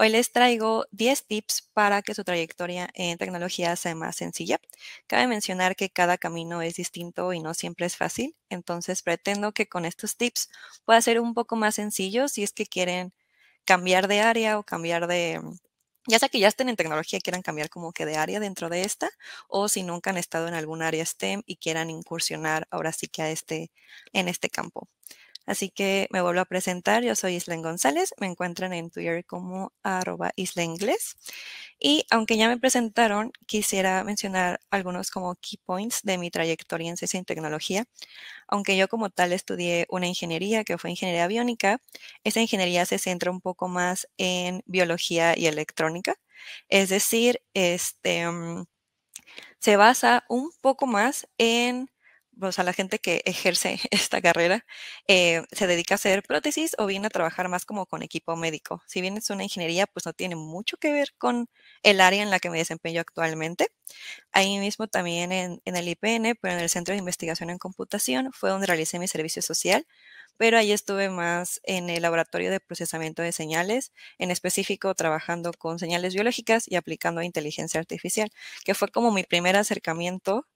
Hoy les traigo 10 tips para que su trayectoria en tecnología sea más sencilla. Cabe mencionar que cada camino es distinto y no siempre es fácil, entonces pretendo que con estos tips pueda ser un poco más sencillo si es que quieren cambiar de área o cambiar de, mm, ya sea que ya estén en tecnología y quieran cambiar como que de área dentro de esta, o si nunca han estado en algún área STEM y quieran incursionar ahora sí que a este, en este campo. Así que me vuelvo a presentar, yo soy Isla González, me encuentran en Twitter como arroba Inglés. Y aunque ya me presentaron, quisiera mencionar algunos como key points de mi trayectoria en ciencia y tecnología. Aunque yo como tal estudié una ingeniería que fue ingeniería biónica, esa ingeniería se centra un poco más en biología y electrónica. Es decir, este, mm, se basa un poco más en o sea, la gente que ejerce esta carrera eh, se dedica a hacer prótesis o viene a trabajar más como con equipo médico. Si bien es una ingeniería, pues no tiene mucho que ver con el área en la que me desempeño actualmente. Ahí mismo también en, en el IPN, pero en el Centro de Investigación en Computación, fue donde realicé mi servicio social, pero ahí estuve más en el laboratorio de procesamiento de señales, en específico trabajando con señales biológicas y aplicando inteligencia artificial, que fue como mi primer acercamiento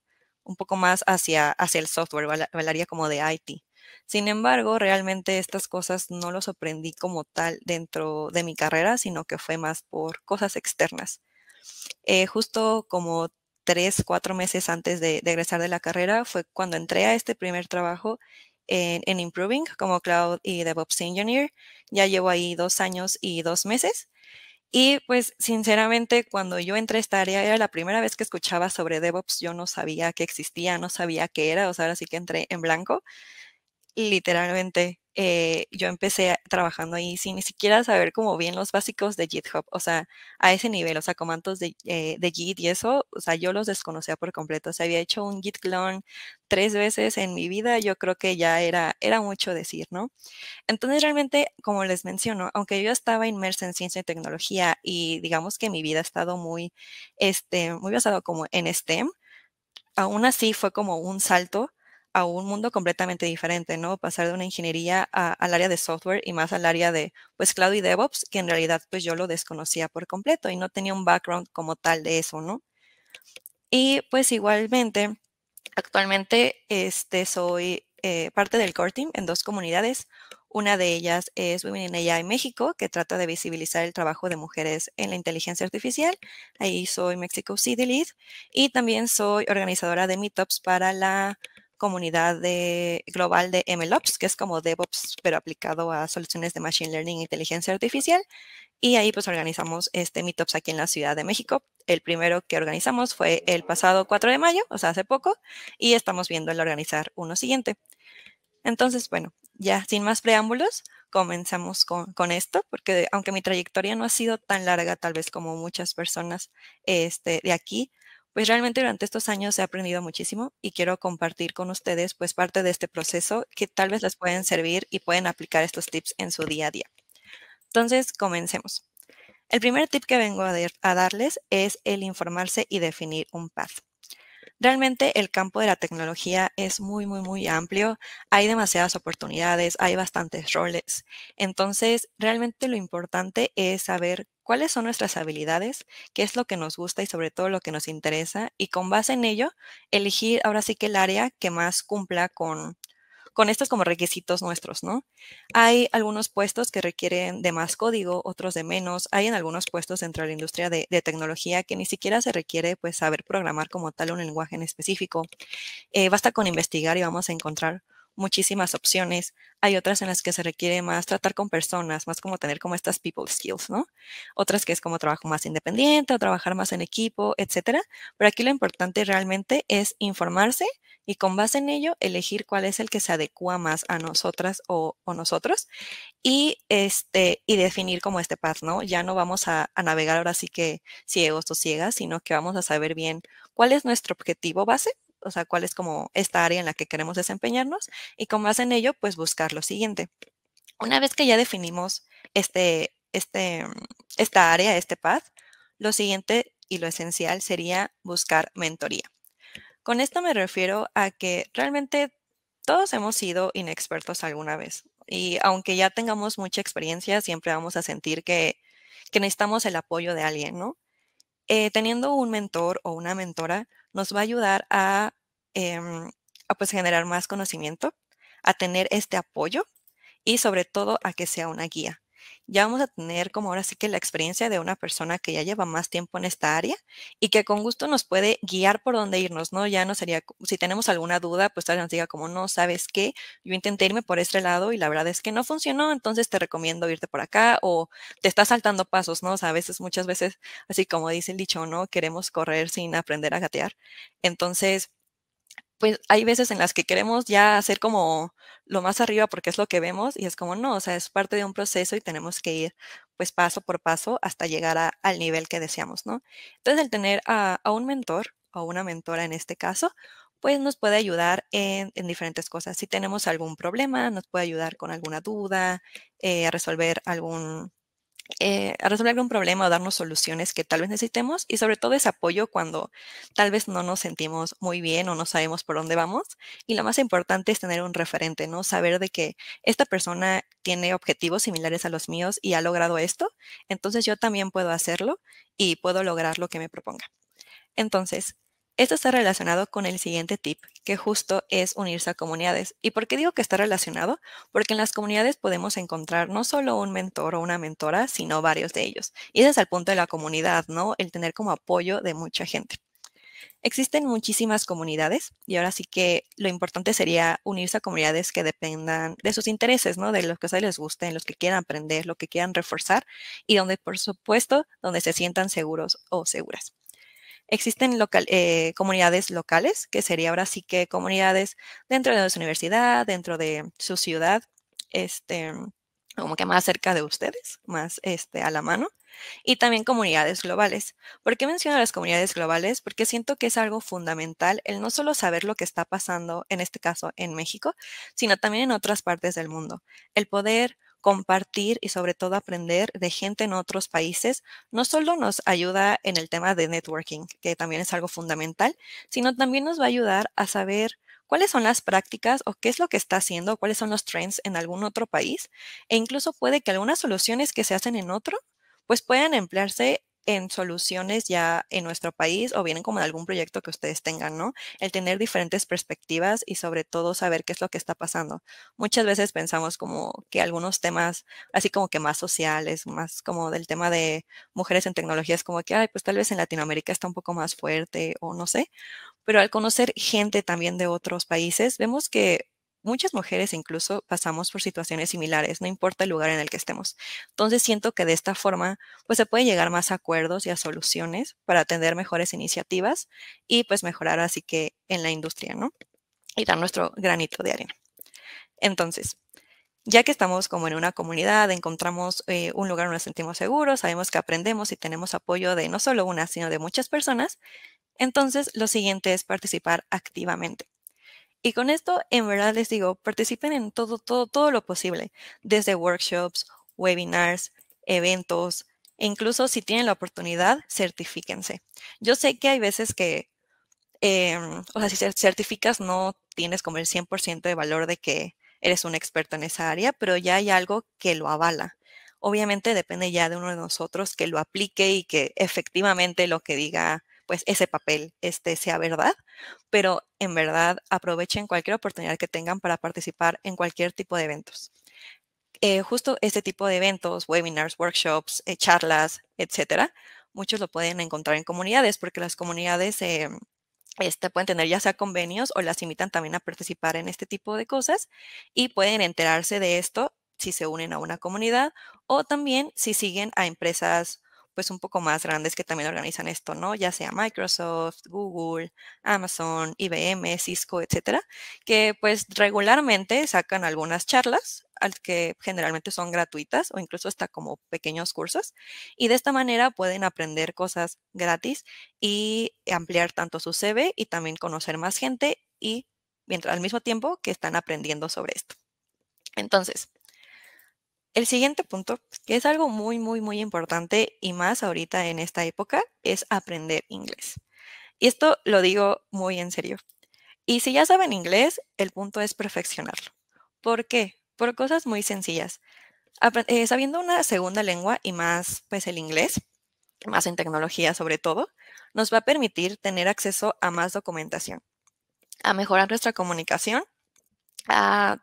un poco más hacia, hacia el software, valería como de IT. Sin embargo, realmente estas cosas no los aprendí como tal dentro de mi carrera, sino que fue más por cosas externas. Eh, justo como tres, cuatro meses antes de, de, de la carrera fue cuando entré a este primer trabajo en, en, Improving como Cloud y DevOps Engineer. Ya llevo ahí dos años y dos meses. Y pues sinceramente cuando yo entré a esta área era la primera vez que escuchaba sobre DevOps, yo no sabía que existía, no sabía qué era, o sea, ahora sí que entré en blanco literalmente eh, yo empecé trabajando ahí sin ni siquiera saber como bien los básicos de GitHub, o sea, a ese nivel, o sea, comandos de, eh, Git y eso, o sea, yo los desconocía por completo, o había hecho un Git clone tres veces en mi vida, yo creo que ya era, era mucho decir, ¿no? Entonces, realmente, como les menciono, aunque yo estaba inmersa en ciencia y tecnología y digamos que mi vida ha estado muy, este, muy basado como en STEM, aún así fue como un salto a un mundo completamente diferente, ¿no? Pasar de una ingeniería al área de software y más al área de, pues, cloud y DevOps, que en realidad, pues, yo lo desconocía por completo y no tenía un background como tal de eso, ¿no? Y, pues, igualmente, actualmente, este, soy eh, parte del core team en dos comunidades. Una de ellas es Women in AI México, que trata de visibilizar el trabajo de mujeres en la inteligencia artificial. Ahí soy Mexico City Lead y también soy organizadora de meetups para la comunidad global de MLOps, que es como DevOps, pero aplicado a soluciones de Machine Learning e inteligencia artificial. Y ahí pues organizamos este meetups aquí en la Ciudad de México. El primero que organizamos fue el pasado 4 de mayo, o sea, hace poco, y estamos viendo el organizar uno siguiente. Entonces, bueno, ya sin más preámbulos, comenzamos con, esto, porque aunque mi trayectoria no ha sido tan larga, tal vez como muchas personas este, de aquí, pues realmente durante estos años he aprendido muchísimo y quiero compartir con ustedes pues parte de este proceso que tal vez les pueden servir y pueden aplicar estos tips en su día a día. Entonces, comencemos. El primer tip que vengo a, a darles es el informarse y definir un path. Realmente el campo de la tecnología es muy, muy, muy amplio. Hay demasiadas oportunidades, hay bastantes roles. Entonces, realmente lo importante es saber cuáles son nuestras habilidades, qué es lo que nos gusta y sobre todo lo que nos interesa, y con base en ello, elegir ahora sí que el área que más cumpla con, con estos como requisitos nuestros, ¿no? Hay algunos puestos que requieren de más código, otros de menos. Hay en algunos puestos dentro de la industria de, tecnología que ni siquiera se requiere pues saber programar como tal un lenguaje en específico. Eh, basta con investigar y vamos a encontrar muchísimas opciones. Hay otras en las que se requiere más tratar con personas, más como tener como estas people skills, ¿no? Otras que es como trabajo más independiente o trabajar más en equipo, etcétera. Pero aquí lo importante realmente es informarse y con base en ello elegir cuál es el que se adecua más a nosotras o, nosotros y, este, y definir como este path, ¿no? Ya no vamos a, a navegar ahora sí que ciegos o ciegas, sino que vamos a saber bien cuál es nuestro objetivo base o sea, cuál es como esta área en la que queremos desempeñarnos y con más en ello, pues buscar lo siguiente. Una vez que ya definimos este, este, esta área, este path, lo siguiente y lo esencial sería buscar mentoría. Con esto me refiero a que realmente todos hemos sido inexpertos alguna vez y aunque ya tengamos mucha experiencia, siempre vamos a sentir que, que necesitamos el apoyo de alguien, ¿no? Eh, teniendo un mentor o una mentora, nos va a ayudar em, a, pues generar más conocimiento, a tener este apoyo y sobre todo a que sea una guía ya vamos a tener como ahora sí que la experiencia de una persona que ya lleva más tiempo en esta área y que con gusto nos puede guiar por dónde irnos, ¿no? Ya no sería, si tenemos alguna duda, pues tal vez nos diga como, no, ¿sabes qué? Yo intenté irme por este lado y la verdad es que no funcionó, entonces te recomiendo irte por acá o te estás saltando pasos, ¿no? O sea, a veces, muchas veces, así como dice el dicho, ¿no? Queremos correr sin aprender a gatear. Entonces, pues hay veces en las que queremos ya hacer como lo más arriba porque es lo que vemos y es como no, o sea, es parte de un proceso y tenemos que ir pues paso por paso hasta llegar al nivel que deseamos, ¿no? Entonces el tener a, un mentor o una mentora en este caso, pues nos puede ayudar en, diferentes cosas. Si tenemos algún problema, nos puede ayudar con alguna duda, eh, a resolver algún eh, resolver un problema o darnos soluciones que tal vez necesitemos y sobre todo ese apoyo cuando tal vez no nos sentimos muy bien o no sabemos por dónde vamos. Y lo más importante es tener un referente, ¿no? Saber de que esta persona tiene objetivos similares a los míos y ha logrado esto, entonces yo también puedo hacerlo y puedo lograr lo que me proponga. Entonces, esto está relacionado con el siguiente tip, que justo es unirse a comunidades. ¿Y por qué digo que está relacionado? Porque en las comunidades podemos encontrar no solo un mentor o una mentora, sino varios de ellos. Y ese es el punto de la comunidad, ¿no? El tener como apoyo de mucha gente. Existen muchísimas comunidades y ahora sí que lo importante sería unirse a comunidades que dependan de sus intereses, ¿no? De los que a ustedes les gusten, los que quieran aprender, lo que quieran reforzar y donde, por supuesto, donde se sientan seguros o seguras. Existen eh, comunidades locales, que sería ahora sí que comunidades dentro de su universidad, dentro de su ciudad, este, como que más cerca de ustedes, más este, a la mano. Y también comunidades globales. ¿Por qué menciono las comunidades globales? Porque siento que es algo fundamental el no solo saber lo que está pasando, en este caso en México, sino también en otras partes del mundo. El poder compartir y sobre todo aprender de gente en otros países no solo nos ayuda en el tema de networking, que también es algo fundamental, sino también nos va a ayudar a saber cuáles son las prácticas o qué es lo que está haciendo, cuáles son los trends en algún otro país e incluso puede que algunas soluciones que se hacen en otro pues puedan emplearse en soluciones ya en nuestro país o vienen como de algún proyecto que ustedes tengan, ¿no? El tener diferentes perspectivas y sobre todo saber qué es lo que está pasando. Muchas veces pensamos como que algunos temas, así como que más sociales, más como del tema de mujeres en tecnologías, como que, ay, pues tal vez en Latinoamérica está un poco más fuerte o no sé, pero al conocer gente también de otros países, vemos que muchas mujeres incluso pasamos por situaciones similares, no importa el lugar en el que estemos. Entonces siento que de esta forma pues se puede llegar más a acuerdos y a soluciones para atender mejores iniciativas y pues mejorar así que en la industria, ¿no? Y dar nuestro granito de arena. Entonces, ya que estamos como en una comunidad, encontramos eh, un lugar donde nos sentimos seguros, sabemos que aprendemos y tenemos apoyo de no solo una, sino de muchas personas, entonces lo siguiente es participar activamente. Y con esto, en verdad les digo, participen en todo, todo, todo lo posible, desde workshops, webinars, eventos, e incluso si tienen la oportunidad, certifíquense. Yo sé que hay veces que, em, o sea, si certificas no tienes como el 100% de valor de que eres un experto en esa área, pero ya hay algo que lo avala. Obviamente depende ya de uno de nosotros que lo aplique y que efectivamente lo que diga pues ese papel este, sea verdad, pero en verdad aprovechen cualquier oportunidad que tengan para participar en cualquier tipo de eventos. Eh, justo este tipo de eventos, webinars, workshops, eh, charlas, etcétera, muchos lo pueden encontrar en comunidades porque las comunidades eh, este, pueden tener ya sea convenios o las invitan también a participar en este tipo de cosas y pueden enterarse de esto si se unen a una comunidad o también si siguen a empresas pues un poco más grandes que también organizan esto, ¿no? Ya sea Microsoft, Google, Amazon, IBM, Cisco, etcétera, que pues regularmente sacan algunas charlas que generalmente son gratuitas o incluso hasta como pequeños cursos. Y de esta manera pueden aprender cosas gratis y ampliar tanto su CV y también conocer más gente y mientras al mismo tiempo que están aprendiendo sobre esto. Entonces, el siguiente punto, pues, que es algo muy, muy, muy importante y más ahorita en esta época, es aprender inglés. Y esto lo digo muy en serio. Y si ya saben inglés, el punto es perfeccionarlo. ¿Por qué? Por cosas muy sencillas. Eh, sabiendo una segunda lengua y más, pues el inglés, más en tecnología sobre todo, nos va a permitir tener acceso a más documentación, a mejorar nuestra comunicación, a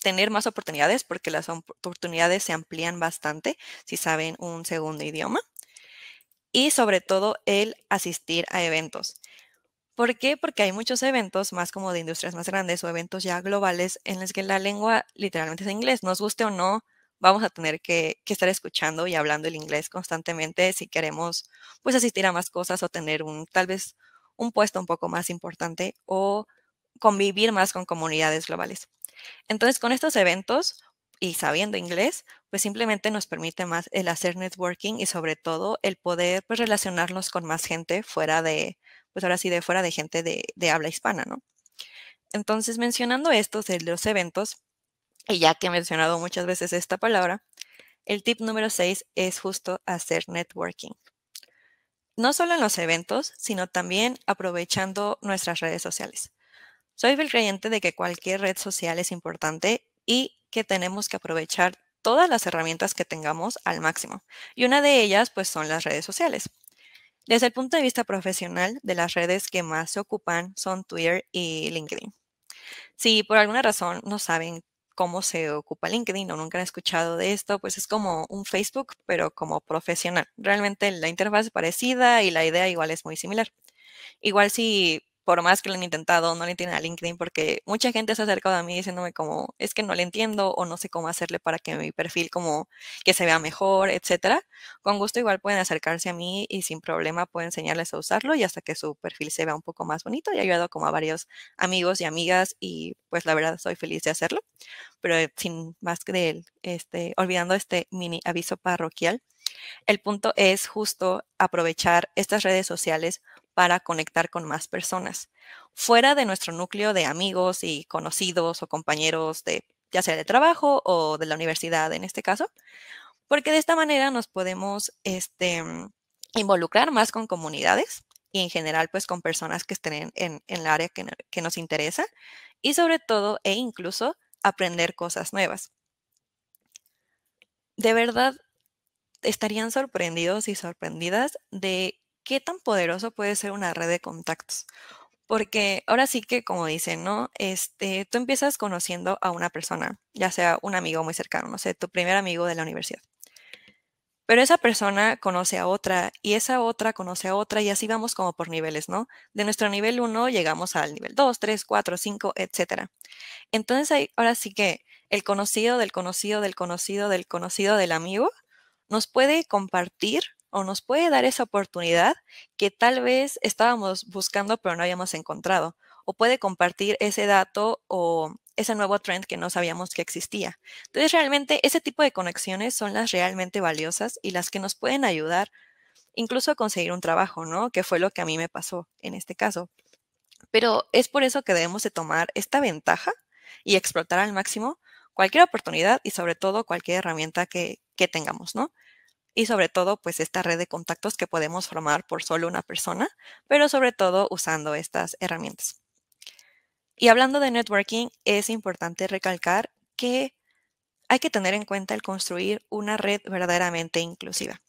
tener más oportunidades porque las oportunidades se amplían bastante si saben un segundo idioma. Y sobre todo el asistir a eventos. ¿Por qué? Porque hay muchos eventos, más como de industrias más grandes o eventos ya globales, en los que la lengua literalmente es inglés. Nos guste o no, vamos a tener que, estar escuchando y hablando el inglés constantemente si queremos pues asistir a más cosas o tener un tal vez un puesto un poco más importante o convivir más con comunidades globales. Entonces, con estos eventos y sabiendo inglés, pues simplemente nos permite más el hacer networking y sobre todo el poder pues, relacionarnos con más gente fuera de, pues ahora sí, de fuera de gente de, habla hispana, ¿no? Entonces, mencionando estos de los eventos, y ya que he mencionado muchas veces esta palabra, el tip número 6 es justo hacer networking. No solo en los eventos, sino también aprovechando nuestras redes sociales. Soy el creyente de que cualquier red social es importante y que tenemos que aprovechar todas las herramientas que tengamos al máximo. Y una de ellas, pues, son las redes sociales. Desde el punto de vista profesional, de las redes que más se ocupan son Twitter y LinkedIn. Si por alguna razón no saben cómo se ocupa LinkedIn o nunca han escuchado de esto, pues es como un Facebook, pero como profesional. Realmente la interfaz es parecida y la idea igual es muy similar. Igual si por más que lo han intentado, no le entienden a LinkedIn, porque mucha gente se ha acercado a mí diciéndome como, es que no le entiendo o no sé cómo hacerle para que mi perfil como que se vea mejor, etcétera. Con gusto igual pueden acercarse a mí y sin problema puedo enseñarles a usarlo y hasta que su perfil se vea un poco más bonito. Y he ayudado como a varios amigos y amigas y pues la verdad soy feliz de hacerlo. Pero eh, sin más que de él, este, olvidando este mini aviso parroquial, el punto es justo aprovechar estas redes sociales para conectar con más personas, fuera de nuestro núcleo de amigos y conocidos o compañeros de ya sea de trabajo o de la universidad en este caso, porque de esta manera nos podemos este, mm, involucrar más con comunidades y en general pues con personas que estén en, el área que, que, nos interesa y sobre todo e incluso aprender cosas nuevas. De verdad estarían sorprendidos y sorprendidas de qué tan poderoso puede ser una red de contactos. Porque ahora sí que, como dicen, ¿no? Este, tú empiezas conociendo a una persona, ya sea un amigo muy cercano, no sé, tu primer amigo de la universidad. Pero esa persona conoce a otra y esa otra conoce a otra y así vamos como por niveles, ¿no? De nuestro nivel 1 llegamos al nivel 2, 3, 4, 5, etc. Entonces ahora sí que el conocido del conocido del conocido del conocido del amigo nos puede compartir o nos puede dar esa oportunidad que tal vez estábamos buscando pero no habíamos encontrado, o puede compartir ese dato o ese nuevo trend que no sabíamos que existía. Entonces, realmente ese tipo de conexiones son las realmente valiosas y las que nos pueden ayudar incluso a conseguir un trabajo, ¿no? Que fue lo que a mí me pasó en este caso. Pero es por eso que debemos de tomar esta ventaja y explotar al máximo cualquier oportunidad y sobre todo cualquier herramienta que, que tengamos, ¿no? y sobre todo pues esta red de contactos que podemos formar por solo una persona, pero sobre todo usando estas herramientas. Y hablando de networking, es importante recalcar que hay que tener en cuenta el construir una red verdaderamente inclusiva.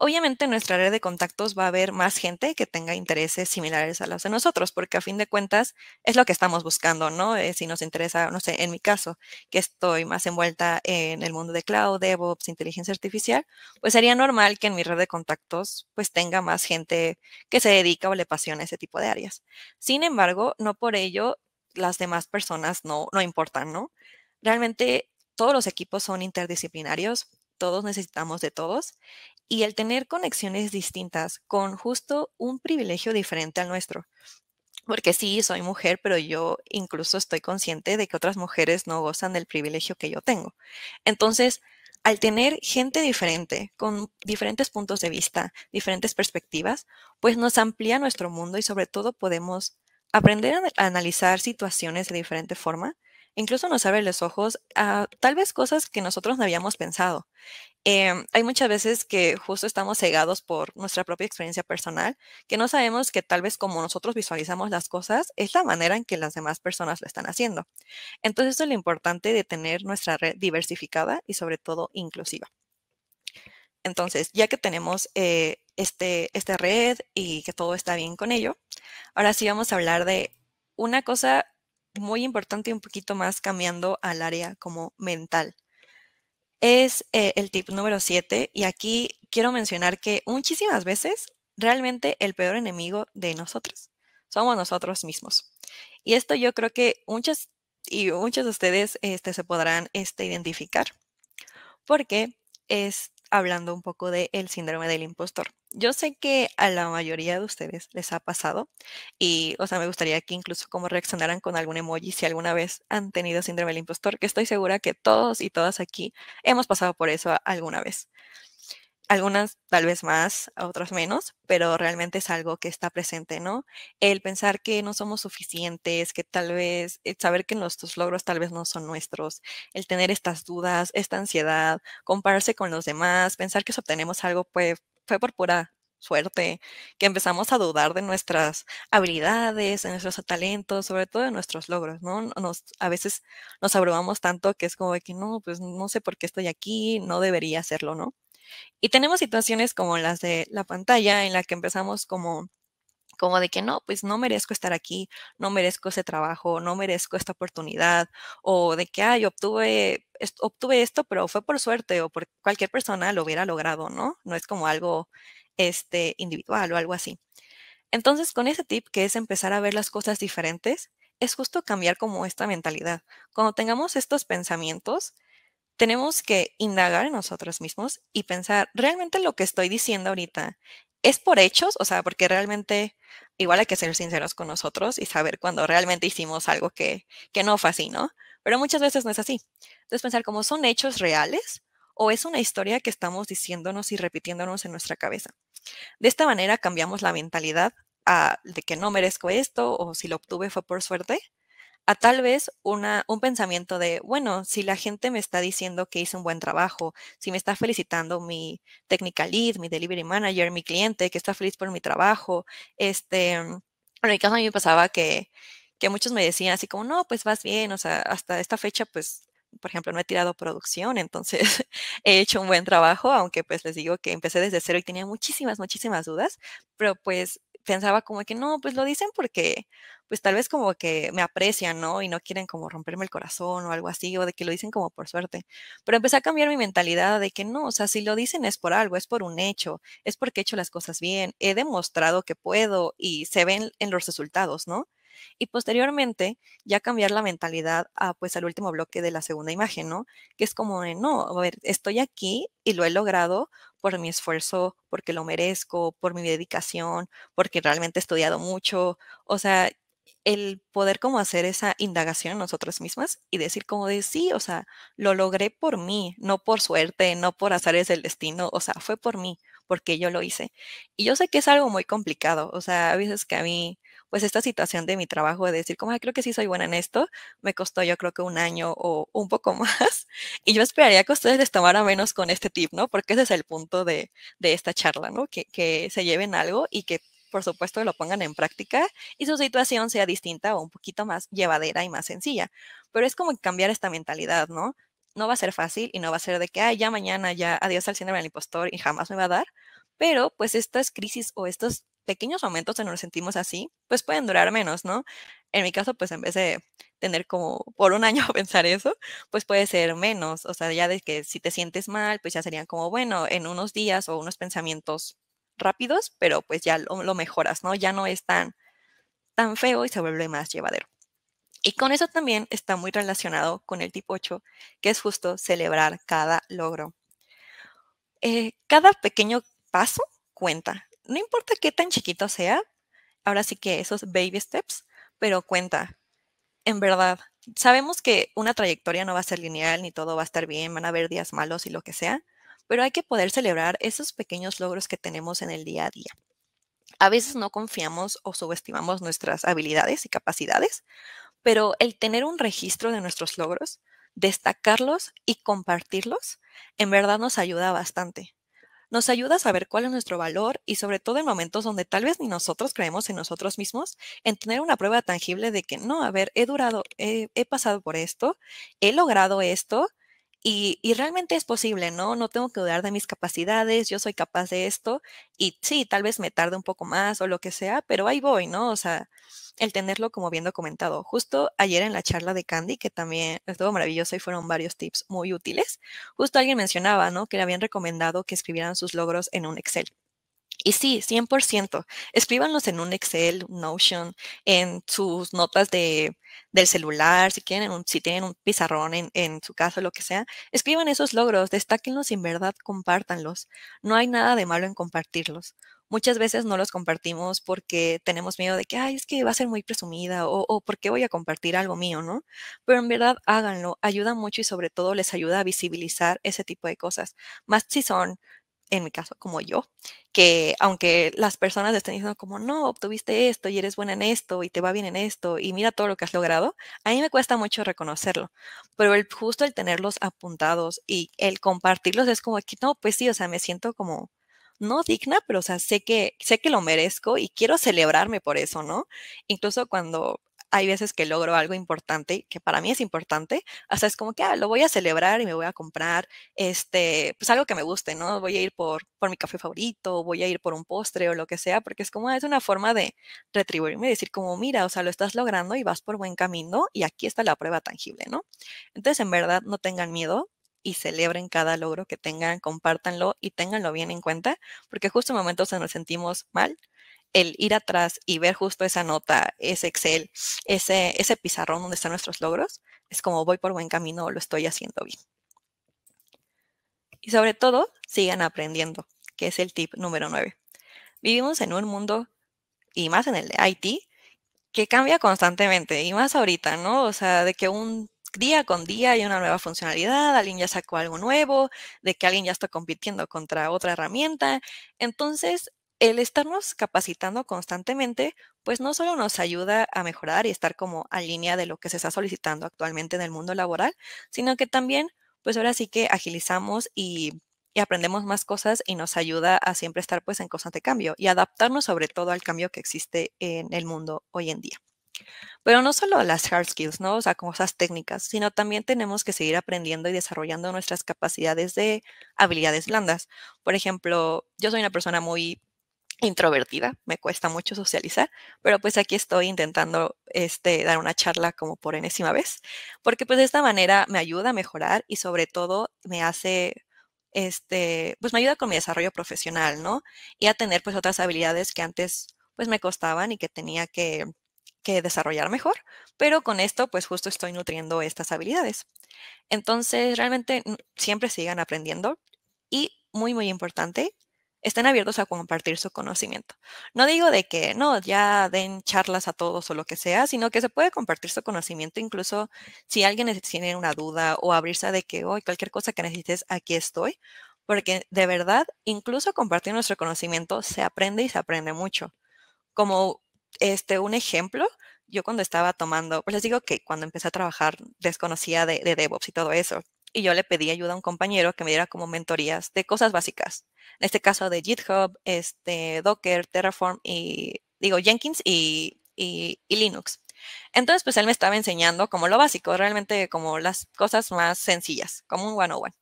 Obviamente en nuestra red de contactos va a haber más gente que tenga intereses similares a los de nosotros, porque a fin de cuentas es lo que estamos buscando, ¿no? Eh, si nos interesa, no sé, en mi caso, que estoy más envuelta en el mundo de cloud, DevOps, inteligencia artificial, pues sería normal que en mi red de contactos pues tenga más gente que se dedica o le a ese tipo de áreas. Sin embargo, no por ello las demás personas no, no importan, ¿no? Realmente todos los equipos son interdisciplinarios, todos necesitamos de todos y al tener conexiones distintas con justo un privilegio diferente al nuestro. Porque sí, soy mujer, pero yo incluso estoy consciente de que otras mujeres no gozan del privilegio que yo tengo. Entonces, al tener gente diferente, con diferentes puntos de vista, diferentes perspectivas, pues nos amplía nuestro mundo y sobre todo podemos aprender a analizar situaciones de diferente forma incluso nos abre los ojos a tal vez cosas que nosotros no habíamos pensado. Em, hay muchas veces que justo estamos cegados por nuestra propia experiencia personal, que no sabemos que tal vez como nosotros visualizamos las cosas, es la manera en que las demás personas lo están haciendo. Entonces, eso es lo importante de tener nuestra red diversificada y sobre todo inclusiva. Entonces, ya que tenemos eh, este, esta red y que todo está bien con ello, ahora sí vamos a hablar de una cosa muy importante y un poquito más cambiando al área como mental. Es eh, el tip número 7 y aquí quiero mencionar que muchísimas veces realmente el peor enemigo de nosotros somos nosotros mismos. Y esto yo creo que muchas y muchos de ustedes este, se podrán este, identificar porque es, hablando un poco del síndrome del impostor. Yo sé que a la mayoría de ustedes les ha pasado y, o sea, me gustaría que incluso como reaccionaran con algún emoji si alguna vez han tenido síndrome del impostor, que estoy segura que todos y todas aquí hemos pasado por eso alguna vez algunas tal vez más, otras menos, pero realmente es algo que está presente, ¿no? El pensar que no somos suficientes, que tal vez, eh, saber que nuestros logros tal vez no son nuestros, el tener estas dudas, esta ansiedad, compararse con los demás, pensar que si obtenemos algo fue, fue por pura suerte, que empezamos a dudar de nuestras habilidades, de nuestros talentos, sobre todo de nuestros logros, ¿no? a veces nos abrumamos tanto que es como de que no, pues no sé por qué estoy aquí, no debería hacerlo, ¿no? Y tenemos situaciones como las de la pantalla en la que empezamos como como de que no, pues no merezco estar aquí, no merezco ese trabajo, no merezco esta oportunidad, o de que, ay, obtuve, obtuve esto, pero fue por suerte o por cualquier persona lo hubiera logrado, ¿no? No es como algo este, individual o algo así. Entonces, con ese tip que es empezar a ver las cosas diferentes, es justo cambiar como esta mentalidad. Cuando tengamos estos pensamientos, tenemos que indagar en nosotros mismos y pensar, ¿realmente lo que estoy diciendo ahorita es por hechos? O sea, porque realmente igual hay que ser sinceros con nosotros y saber cuando realmente hicimos algo que, no fue así, ¿no? Pero muchas veces no es así. Entonces pensar como son hechos reales o es una historia que estamos diciéndonos y repitiéndonos en nuestra cabeza. De esta manera cambiamos la mentalidad ah, de que no merezco esto o si lo obtuve fue por suerte a tal vez una, un pensamiento de, bueno, si la gente me está diciendo que hice un buen trabajo, si me está felicitando mi técnica lead, mi delivery manager, mi cliente, que está feliz por mi trabajo, este, en mi caso a mí me pasaba que, que muchos me decían así como, no, pues vas bien, o sea, hasta esta fecha, pues, por ejemplo, no he tirado producción, entonces he hecho un buen trabajo, aunque pues les digo que empecé desde cero y tenía muchísimas, muchísimas dudas, pero pues pensaba como que no, pues lo dicen porque pues tal vez como que me aprecian, ¿no? Y no quieren como romperme el corazón o algo así, o de que lo dicen como por suerte. Pero empecé a cambiar mi mentalidad de que no, o sea, si lo dicen es por algo, es por un hecho, es porque he hecho las cosas bien, he demostrado que puedo y se ven en los resultados, ¿no? y posteriormente ya cambiar la mentalidad a, pues, al último bloque de la segunda imagen, ¿no? Que es como, de, no, a ver, estoy aquí y lo he logrado por mi esfuerzo, porque lo merezco, por mi dedicación, porque realmente he estudiado mucho, o sea, el poder como hacer esa indagación en nosotros mismas y decir como de sí, o sea, lo logré por mí, no por suerte, no por azares del destino, o sea, fue por mí, porque yo lo hice. Y yo sé que es algo muy complicado, o sea, a veces que a mí pues esta situación de mi trabajo, de decir, como, Ay, creo que sí soy buena en esto, me costó yo creo que un año o un poco más. Y yo esperaría que ustedes les tomara menos con este tip, ¿no? Porque ese es el punto de, esta charla, ¿no? Que, se lleven algo y que por supuesto, lo pongan en práctica y su situación sea distinta o un poquito más llevadera y más sencilla. Pero es como cambiar esta mentalidad, ¿no? No va a ser fácil y no va a ser de que, ay, ya mañana, ya adiós al síndrome del impostor y jamás me va a dar. Pero pues estas crisis o estos pequeños momentos en los sentimos así, pues pueden durar menos, ¿no? En mi caso, pues en vez de tener como por un año pensar eso, pues puede ser menos, o sea, ya de que si te sientes mal, pues ya serían como, bueno, en unos días o unos pensamientos rápidos, pero pues ya lo, mejoras, ¿no? Ya no es tan, feo y se vuelve más llevadero. Y con eso también está muy relacionado con el tipo 8, que es justo celebrar cada logro. Eh, cada pequeño paso cuenta no importa qué tan chiquito sea, ahora sí que esos baby steps, pero cuenta, en verdad. Sabemos que una trayectoria no va a ser lineal, ni todo va a estar bien, van a haber días malos y lo que sea, pero hay que poder celebrar esos pequeños logros que tenemos en el día a día. A veces no confiamos o subestimamos nuestras habilidades y capacidades, pero el tener un registro de nuestros logros, destacarlos y compartirlos, en verdad nos ayuda bastante nos ayuda a saber cuál es nuestro valor y sobre todo en momentos donde tal vez ni nosotros creemos en nosotros mismos, en tener una prueba tangible de que no, a ver, he durado, he, he pasado por esto, he logrado esto y, realmente es posible, ¿no? No tengo que dudar de mis capacidades, yo soy capaz de esto y sí, tal vez me tarde un poco más o lo que sea, pero ahí voy, ¿no? O sea, el tenerlo como bien documentado. Justo ayer en la charla de Candy, que también estuvo maravilloso y fueron varios tips muy útiles, justo alguien mencionaba, ¿no? Que le habían recomendado que escribieran sus logros en un Excel. Y sí, 100%. Escríbanlos en un Excel, Notion, en sus notas de, del celular, si quieren, si tienen un pizarrón en, su casa, lo que sea. Escriban esos logros, destáquenlos y en verdad compártanlos. No hay nada de malo en compartirlos. Muchas veces no los compartimos porque tenemos miedo de que, ay, es que va a ser muy presumida o, o porque voy a compartir algo mío, ¿no? Pero en verdad háganlo, ayuda mucho y sobre todo les ayuda a visibilizar ese tipo de cosas. Más si son en mi caso, como yo, que aunque las personas estén diciendo como, no, obtuviste esto y eres buena en esto y te va bien en esto y mira todo lo que has logrado, a mí me cuesta mucho reconocerlo, pero el, justo el tenerlos apuntados y el compartirlos es como aquí, no, pues sí, o sea, me siento como, no digna, pero o sea, sé que, sé que lo merezco y quiero celebrarme por eso, ¿no? Incluso cuando hay veces que logro algo importante, que para mí es importante, hasta es como que, ah, lo voy a celebrar y me voy a comprar, este, pues algo que me guste, ¿no? Voy a ir por, por mi café favorito, voy a ir por un postre o lo que sea, porque es como, ah, es una forma de retribuirme, decir como, mira, o sea, lo estás logrando y vas por buen camino y aquí está la prueba tangible, ¿no? Entonces, en verdad, no tengan miedo, y celebren cada logro que tengan, compártanlo y ténganlo bien en cuenta, porque justo en momentos en nos sentimos mal, el ir atrás y ver justo esa nota, ese Excel, ese, ese pizarrón donde están nuestros logros, es como voy por buen camino o lo estoy haciendo bien. Y sobre todo, sigan aprendiendo, que es el tip número 9. Vivimos en un mundo, y más en el de IT, que cambia constantemente, y más ahorita, ¿no? O sea, de que un día con día hay una nueva funcionalidad, alguien ya sacó algo nuevo, de que alguien ya está compitiendo contra otra herramienta. Entonces, el estarnos capacitando constantemente, pues no solo nos ayuda a mejorar y estar como a línea de lo que se está solicitando actualmente en el mundo laboral, sino que también, pues ahora sí que agilizamos y, aprendemos más cosas y nos ayuda a siempre estar pues en constante cambio y adaptarnos sobre todo al cambio que existe en el mundo hoy en día. Pero no solo las hard skills, ¿no? O sea, cosas técnicas, sino también tenemos que seguir aprendiendo y desarrollando nuestras capacidades de habilidades blandas. Por ejemplo, yo soy una persona muy introvertida, me cuesta mucho socializar, pero pues aquí estoy intentando este, dar una charla como por enésima vez, porque pues de esta manera me ayuda a mejorar y sobre todo me hace, este, pues me ayuda con mi desarrollo profesional, ¿no? Y a tener pues otras habilidades que antes pues me costaban y que tenía que, que desarrollar mejor, pero con esto pues justo estoy nutriendo estas habilidades. Entonces realmente siempre sigan aprendiendo y muy muy importante, estén abiertos a compartir su conocimiento. No digo de que no, ya den charlas a todos o lo que sea, sino que se puede compartir su conocimiento, incluso si alguien tiene una duda o abrirse de que hoy cualquier cosa que necesites, aquí estoy, porque de verdad, incluso compartir nuestro conocimiento se aprende y se aprende mucho. Como este, un ejemplo, yo cuando estaba tomando, pues les digo que cuando empecé a trabajar desconocía de, de DevOps y todo eso y yo le pedí ayuda a un compañero que me diera como mentorías de cosas básicas. En este caso de GitHub, este, Docker, Terraform y, digo, Jenkins y, Linux. Entonces, pues él me estaba enseñando como lo básico, realmente como las cosas más sencillas, como un one-on-one. Oh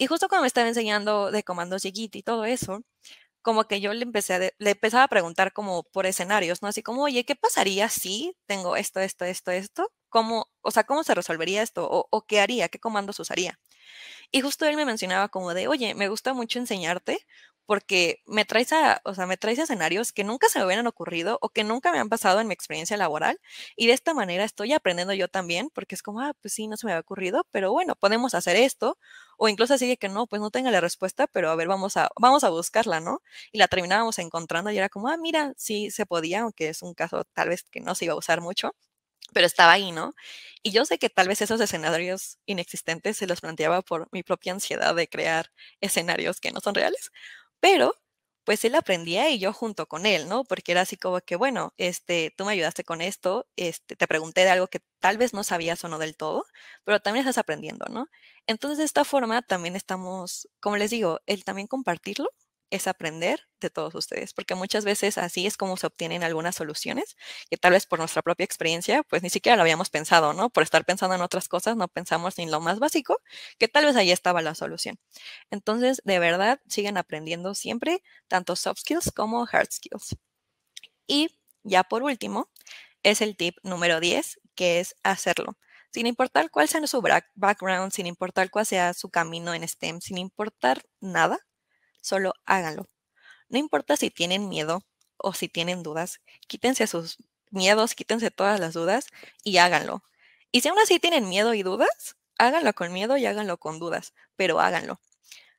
y justo cuando me estaba enseñando de comandos y Git y todo eso, como que yo le empecé le empezaba a preguntar como por escenarios, ¿no? Así como, oye, ¿qué pasaría si tengo esto, esto, esto, esto? ¿Cómo, o sea, ¿cómo se resolvería esto? ¿O, qué haría? ¿Qué comandos usaría? Y justo él me mencionaba como de, oye, me gusta mucho enseñarte porque me traes a, o sea, me traes escenarios que nunca se me hubieran ocurrido o que nunca me han pasado en mi experiencia laboral y de esta manera estoy aprendiendo yo también porque es como, ah, pues sí, no se me había ocurrido, pero bueno, podemos hacer esto o incluso así de que no, pues no tenga la respuesta, pero a ver, vamos a, vamos a buscarla, ¿no? Y la terminábamos encontrando y era como, ah, mira, sí se podía, aunque es un caso tal vez que no se iba a usar mucho pero estaba ahí, ¿no? Y yo sé que tal vez esos escenarios inexistentes se los planteaba por mi propia ansiedad de crear escenarios que no son reales, pero pues él aprendía y yo junto con él, ¿no? Porque era así como que, bueno, este, tú me ayudaste con esto, este, te pregunté de algo que tal vez no sabías o no del todo, pero también estás aprendiendo, ¿no? Entonces, de esta forma también estamos, como les digo, el también compartirlo es aprender de todos ustedes, porque muchas veces así es como se obtienen algunas soluciones, que tal vez por nuestra propia experiencia, pues ni siquiera lo habíamos pensado, ¿no? Por estar pensando en otras cosas, no pensamos en lo más básico, que tal vez ahí estaba la solución. Entonces, de verdad, siguen aprendiendo siempre, tanto soft skills como hard skills. Y ya por último, es el tip número 10, que es hacerlo sin importar cuál sea su background, sin importar cuál sea su camino en STEM, sin importar nada, Solo háganlo. No importa si tienen miedo o si tienen dudas, quítense sus miedos, quítense todas las dudas y háganlo. Y si aún así tienen miedo y dudas, háganlo con miedo y háganlo con dudas, pero háganlo.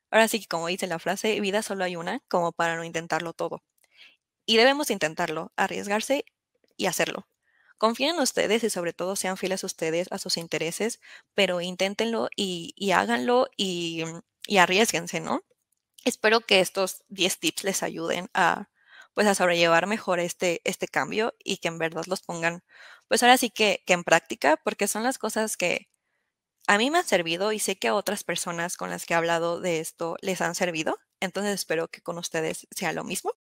Ahora sí que como dice la frase, vida solo hay una, como para no intentarlo todo. Y debemos intentarlo, arriesgarse y hacerlo. Confíen en ustedes y sobre todo sean fieles a ustedes, a sus intereses, pero inténtenlo y, háganlo y, y arriesguense, ¿no? Espero que estos 10 tips les ayuden a, pues, a sobrellevar mejor este, este cambio y que en verdad los pongan, pues ahora sí que en práctica, porque son las cosas que a mí me han servido y sé que a otras personas con las que he hablado de esto les han servido. Entonces espero que con ustedes sea lo mismo.